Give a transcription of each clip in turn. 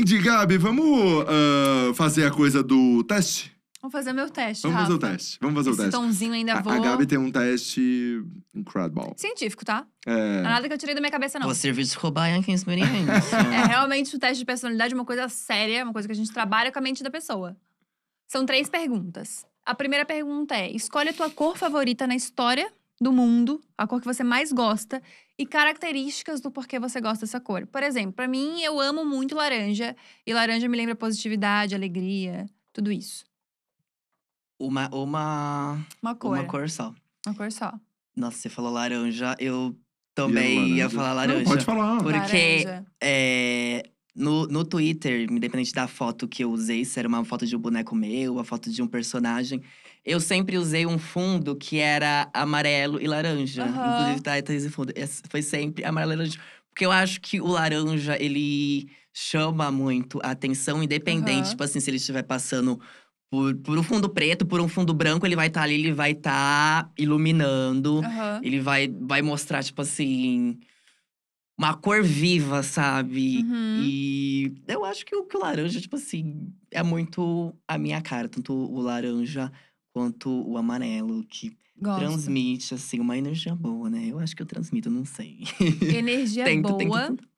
Entendi, Gabi. Vamos uh, fazer a coisa do teste? Vamos fazer meu teste, Vamos Rafa. fazer o teste. Vamos fazer Esse o teste. tomzinho ainda a, vou... a Gabi tem um teste incredible. Científico, tá? É... Não é nada que eu tirei da minha cabeça, não. Você serviço roubar é quem experiência. é realmente o teste de personalidade é uma coisa séria, é uma coisa que a gente trabalha com a mente da pessoa. São três perguntas. A primeira pergunta é: escolhe a tua cor favorita na história do mundo, a cor que você mais gosta e características do porquê você gosta dessa cor. Por exemplo, para mim eu amo muito laranja e laranja me lembra positividade, alegria, tudo isso. Uma uma uma cor, uma cor só. Uma cor só. Nossa, você falou laranja, eu também ia falar laranja. Não, pode falar. Porque laranja. É, no, no Twitter, independente da foto que eu usei, se era uma foto de um boneco meu, a foto de um personagem, eu sempre usei um fundo que era amarelo e laranja. Uhum. Inclusive, tá, tá esse fundo. Esse foi sempre amarelo e laranja. Porque eu acho que o laranja, ele chama muito a atenção, independente, uhum. tipo assim, se ele estiver passando por, por, um fundo preto, por um fundo branco, ele vai estar tá ali, ele vai estar tá iluminando, uhum. ele vai, vai mostrar, tipo assim uma cor viva, sabe? Uhum. E eu acho que o, que o laranja, tipo assim, é muito a minha cara. Tanto o laranja quanto o amarelo, que Gosto. transmite, assim, uma energia boa, né? Eu acho que eu transmito, não sei. Energia tento, boa tento...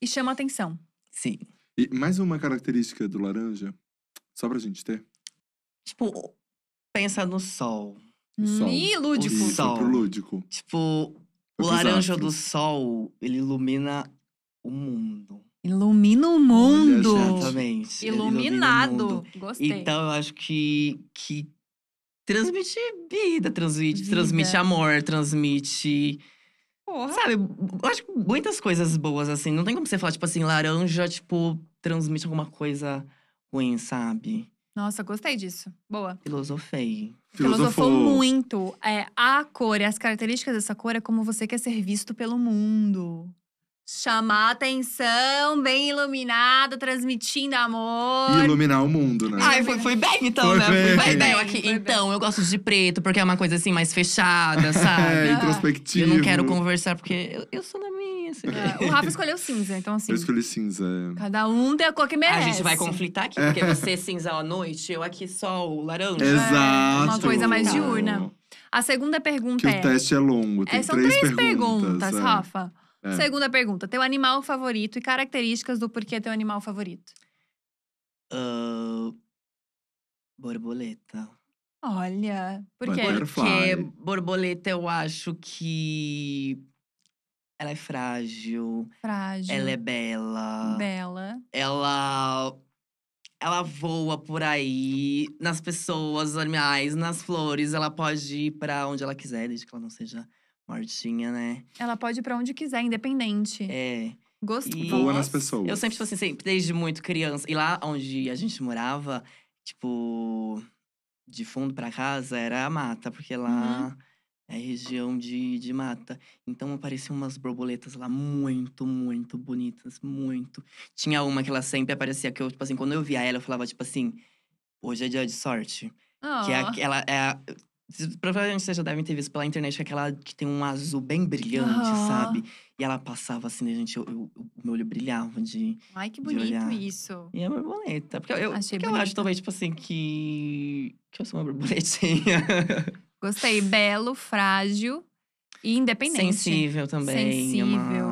e chama atenção. Sim. E mais uma característica do laranja, só pra gente ter. Tipo, pensa no sol. sol. E lúdico. O sol. Pro lúdico. Tipo, o laranja do sol, ele ilumina o mundo. Ilumina o mundo! exatamente. Iluminado. mundo. Gostei. Então, eu acho que, que transmite vida, transmite, vida. transmite amor, transmite. Porra. Sabe, eu acho que muitas coisas boas, assim. Não tem como você falar, tipo assim, laranja, tipo, transmite alguma coisa ruim, sabe? Nossa, gostei disso. Boa. Filosofei. Filosofou, Filosofou muito. É, a cor e as características dessa cor é como você quer ser visto pelo mundo chamar atenção, bem iluminado, transmitindo amor. E iluminar o mundo, né? Ai, foi foi bem então, né? foi né? Bem. bem. Né? aqui, foi então, bem. eu gosto de preto, porque é uma coisa assim, mais fechada, é, sabe? é, introspectiva. Eu não quero conversar, porque eu, eu sou da minha. Assim. É, o Rafa escolheu cinza, então assim… Eu escolhi cinza, é. Cada um tem a cor que merece. A gente vai conflitar aqui, é. porque você é cinza à noite, eu aqui só o laranja. Exato. É, uma coisa mais diurna. Então. A segunda pergunta que é… o teste é longo, tem é, são três, três perguntas, perguntas Rafa. É. Segunda pergunta: teu animal favorito e características do porquê teu animal favorito? Uh, borboleta. Olha, por quê? Porque borboleta eu acho que ela é frágil. Frágil. Ela é bela. Bela. Ela ela voa por aí, nas pessoas, nos animais, nas flores. Ela pode ir para onde ela quiser, desde que ela não seja Mortinha, né? Ela pode ir pra onde quiser, independente. É. Gosto. E... Boa nas pessoas. Eu sempre, tipo assim, sempre, desde muito criança. E lá onde a gente morava, tipo, de fundo pra casa era a mata, porque lá. Uhum. É região de, de mata. Então apareciam umas borboletas lá muito, muito bonitas, muito. Tinha uma que ela sempre aparecia, que eu, tipo assim, quando eu via ela, eu falava, tipo assim, hoje é dia de sorte. Oh. Que é, oh. ela é. Provavelmente vocês já devem ter visto pela internet aquela que tem um azul bem brilhante, uhum. sabe? E ela passava assim, né, gente? o meu olho brilhava de. Ai, que bonito isso. E é borboleta. Porque eu, Achei porque eu acho, talvez, tipo assim, que. Que eu sou uma borboletinha. Gostei. Belo, frágil e independente. Sensível também. É Sensível. uma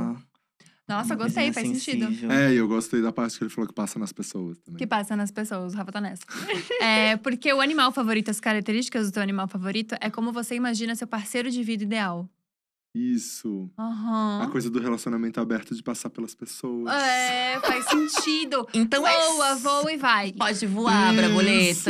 nossa, uhum. gostei, é faz sentido. É, e eu gostei da parte que ele falou que passa nas pessoas também. Que passa nas pessoas, o Rafa tá nessa. é, porque o animal favorito, as características do teu animal favorito, é como você imagina seu parceiro de vida ideal. Isso. Uhum. A coisa do relacionamento aberto de passar pelas pessoas. É, faz sentido. então é Voa, é... voa e vai. Pode voar, Isso.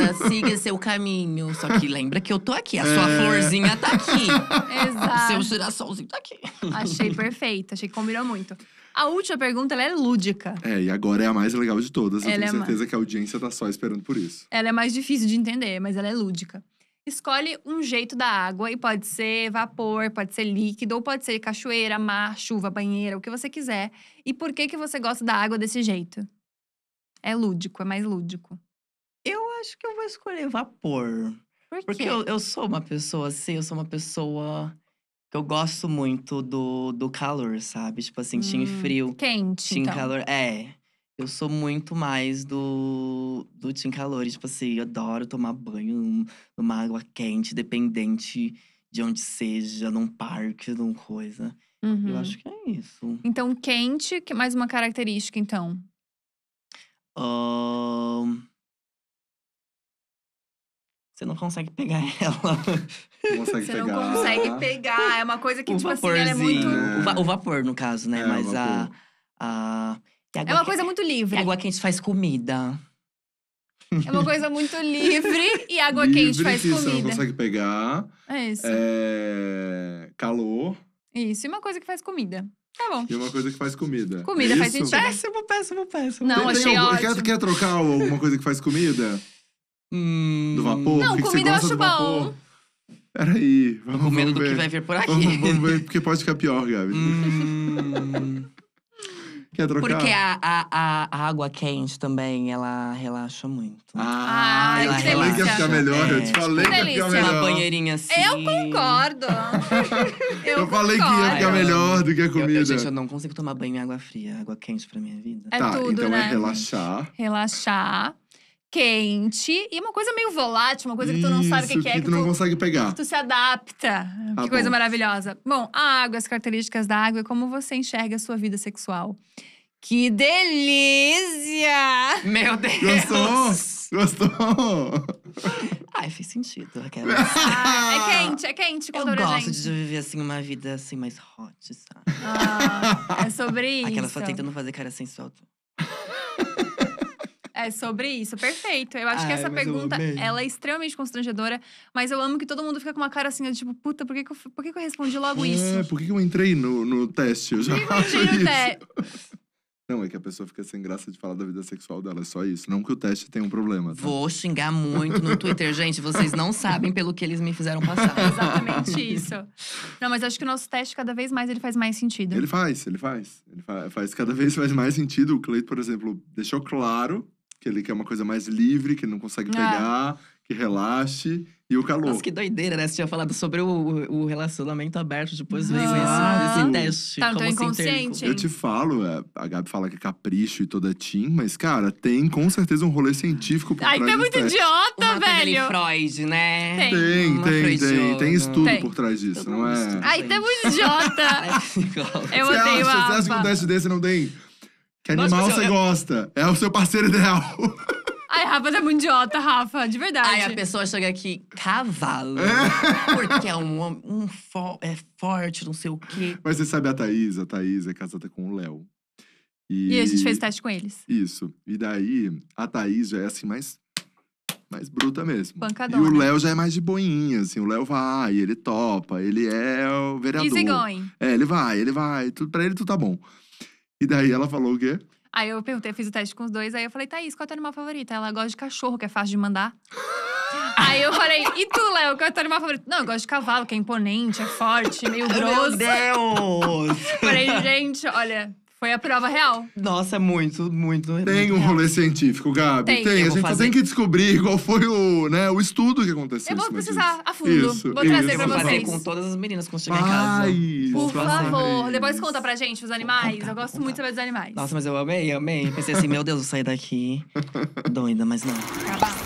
braboleta. Siga seu caminho. Só que lembra que eu tô aqui. A sua é. florzinha tá aqui. Exato. O seu girassolzinho tá aqui. Achei perfeito. Achei que combinou muito. A última pergunta é lúdica. É, e agora é a mais legal de todas. Eu tenho é certeza mais... que a audiência tá só esperando por isso. Ela é mais difícil de entender, mas ela é lúdica. Escolhe um jeito da água e pode ser vapor, pode ser líquido, ou pode ser cachoeira, mar, chuva, banheira, o que você quiser. E por que que você gosta da água desse jeito? É lúdico, é mais lúdico. Eu acho que eu vou escolher vapor. Por quê? Porque eu, eu sou uma pessoa assim, eu sou uma pessoa eu gosto muito do, do calor, sabe? Tipo assim, tinha hum, frio. Quente. Tinha então. calor. É. Eu sou muito mais do, do Team Calor. Tipo assim, eu adoro tomar banho numa água quente, dependente de onde seja, num parque, numa coisa. Uhum. Eu acho que é isso. Então, quente, que mais uma característica, então? Uh, você não consegue pegar ela. consegue você pegar. não consegue pegar. É uma coisa que, o tipo assim, ela é muito. Né? É. O, vapor, no caso, né? É, Mas a. a... É uma que... coisa muito livre. É água quente faz comida. É uma coisa muito livre e água livre, quente faz isso, comida. Você não consegue pegar. É isso. É... Calor. Isso, e uma coisa que faz comida. Tá bom. E uma coisa que faz comida. Comida é faz sentido. Péssimo, péssimo, péssimo. Não, Tem, achei ótimo. Quer, quer trocar alguma coisa que faz comida? Hum... Do vapor? Não, que comida que eu acho bom. Peraí, vamos, com medo do ver. que vai vir por aqui. Vamos, vamos ver, porque pode ficar pior, Gabi. Hum... Quer trocar? Porque a, a, a, água quente também, ela relaxa muito. Ah, ah eu te falei que ia ficar melhor, é, eu te é, falei que ia tipo, ficar melhor. Uma banheirinha assim. Eu concordo. eu, eu falei concordo. que ia ficar melhor do que a comida. Eu, eu, gente, eu não consigo tomar banho em água fria. Água quente pra minha vida. É tá, tudo, então é né? é relaxar. Relaxar quente e uma coisa meio volátil, uma coisa que tu não sabe o que, que, é. Que tu, tu não consegue pegar. Que tu se adapta. Ah, que coisa bom. maravilhosa. Bom, a água, as características da água e é como você enxerga a sua vida sexual. Que delícia! Meu Deus! Gostou? Gostou? Ai, fez sentido. Aquela... Ah, é quente, é quente. Eu gosto de viver assim uma vida assim mais hot, sabe? Ah, é sobre isso. Aquela só tentando fazer cara sensual. É sobre isso, perfeito. Eu acho Ai, que essa pergunta, ela é extremamente constrangedora, mas eu amo que todo mundo fica com uma cara assim, tipo, puta, por que, que, eu, por que, que eu respondi logo é, isso? Por que, que eu entrei no, no teste? Eu já por isso. Não, é que a pessoa fica sem graça de falar da vida sexual dela, é só isso. Não que o teste tenha um problema. Tá? Vou xingar muito no Twitter, gente. Vocês não sabem pelo que eles me fizeram passar. Exatamente isso. Não, mas acho que o nosso teste, cada vez mais, ele faz mais sentido. Ele faz, ele faz. Ele faz, faz cada vez faz mais sentido. O Cleiton, por exemplo, deixou claro que ele quer uma coisa mais livre, que não consegue ah. pegar, que relaxe. E o calor. Nossa, que doideira, né? Você tinha falado sobre o, o relacionamento aberto, depois veio ah. esse, esse teste. Tá, tão inconsciente. Eu te falo, é, a Gabi fala que é capricho e toda team, mas, cara, tem com certeza um rolê científico por Ai, trás Ai, tá muito testes. idiota, Uma velho! Freud, né? Tem, tem, tem, tem. Tem, estudo tem. por trás disso, Todo não é? Ai, tá muito idiota! É eu odeio acha, Você acha que um teste desse não tem que animal você eu... É- gosta? É o seu parceiro ideal. Ai, Rafa, você é muito idiota, Rafa, de verdade. Ai, a pessoa chega aqui, cavalo. É. Porque é um homem, um fo é forte, não sei o quê. Mas você sabe a Thaís, a Thaís é casada com o Léo. E... e a gente fez teste com eles. Isso. E daí, a Thaís já é assim, mais mais bruta mesmo. Pancadona. E o Léo já é mais de boinha, assim. O Léo vai, ele topa, ele é o vereador. Easy going. É, ele vai, ele vai. Tudo, pra ele tudo tá bom. E daí ela falou o quê? Aí eu perguntei, fiz o teste com os dois, aí eu falei, Thaís, qual é o teu animal favorito? Ela gosta de cachorro, que é fácil de mandar. Aí eu falei, e tu, Léo, qual é o teu animal favorito? Não, eu gosto de cavalo, que é imponente, é forte, meio grosso. Meu Deus! falei, gente, olha, foi a prova real. Nossa, muito, muito. Tem muito um rolê real. científico, Gabi. Tem. tem. A gente só tem que descobrir qual foi o, né, o estudo que aconteceu. Eu vou precisar a fundo. Isso, vou trazer isso. pra vocês. Eu vou fazer com todas as meninas quando chegar em casa. Por favor. Depois conta pra gente os animais. eu gosto muito de saber dos animais. Nossa, mas eu amei, amei. Pensei assim, meu Deus, vou sair daqui doida, mas não. Acabar.